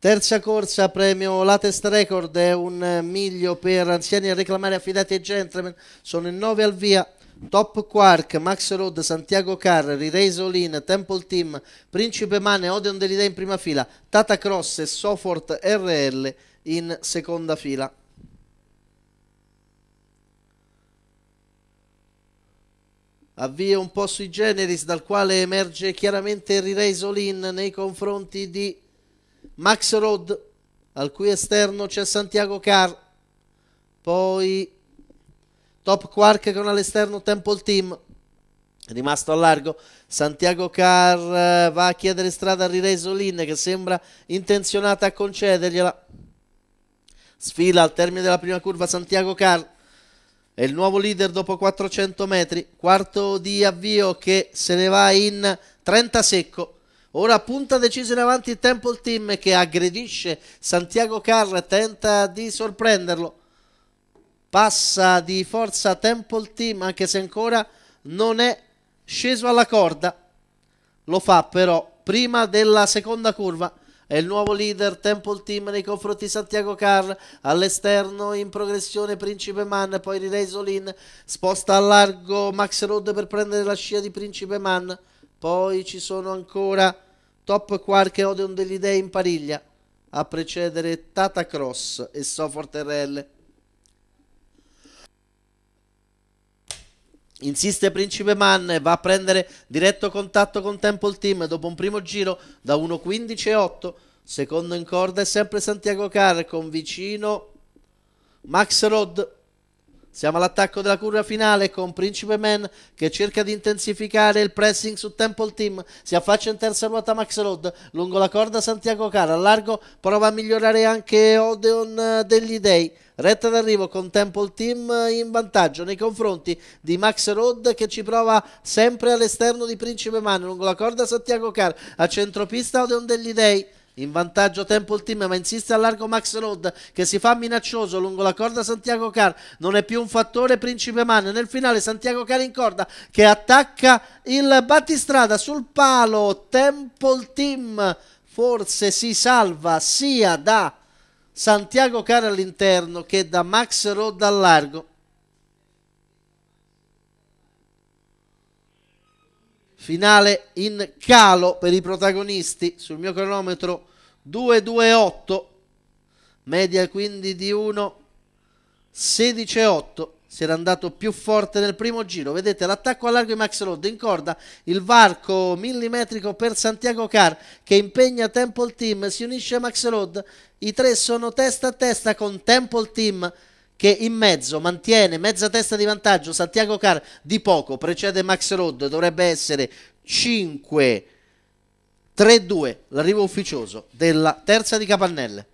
Terza corsa, premio Latest Record, è un miglio per anziani a reclamare affidati ai gentleman, sono in nove al via. Top Quark, Max Road, Santiago Carreri, Reisolin, Temple Team, Principe Mane, Odeon Delidea in prima fila, Tata Cross e Sofort RL in seconda fila. Avvio un po' sui generis dal quale emerge chiaramente Rireisolin nei confronti di Max Rod, al cui esterno c'è Santiago Carr, poi Top Quark con all'esterno Temple Team, rimasto a largo. Santiago Carr eh, va a chiedere strada a Rireso Lin che sembra intenzionata a concedergliela. Sfila al termine della prima curva Santiago Carr. È il nuovo leader dopo 400 metri. Quarto di avvio che se ne va in 30 secco. Ora punta deciso in avanti il Temple Team che aggredisce Santiago Carr, tenta di sorprenderlo. Passa di forza Temple Team anche se ancora non è sceso alla corda. Lo fa però prima della seconda curva. È il nuovo leader Temple Team nei confronti di Santiago Carr. All'esterno in progressione Principe Man, poi Riley Solin. Sposta a largo Max Road per prendere la scia di Principe Man poi ci sono ancora Top Quark e Odeon degli Dei in pariglia, a precedere Tata Cross e Sofort RL. Insiste Principe Man e va a prendere diretto contatto con Temple Team dopo un primo giro da 1.15.8. Secondo in corda è sempre Santiago Car con vicino Max Rod. Siamo all'attacco della curva finale con Principe Man che cerca di intensificare il pressing su Temple Team. Si affaccia in terza ruota Max Road lungo la corda Santiago Cara. Al largo prova a migliorare anche Odeon eh, degli Dei. Retta d'arrivo con Temple Team eh, in vantaggio nei confronti di Max Road che ci prova sempre all'esterno di Principe Man lungo la corda Santiago Car a centropista Odeon degli Dei in vantaggio tempo il Team ma insiste al largo Max Road che si fa minaccioso lungo la corda Santiago Car. Non è più un fattore Principe Mane. Nel finale Santiago Car in corda che attacca il battistrada sul palo. Tempo il Team forse si salva sia da Santiago Car all'interno che da Max Road al largo. finale in calo per i protagonisti sul mio cronometro 2-2-8 media quindi di 1 16-8 si era andato più forte nel primo giro vedete l'attacco a largo di Max Lod in corda il varco millimetrico per Santiago Carr che impegna Temple Team si unisce a Max Lod i tre sono testa a testa con Temple Team che in mezzo mantiene mezza testa di vantaggio Santiago Car di poco, precede Max Road, dovrebbe essere 5 3-2 l'arrivo ufficioso della terza di Capannelle.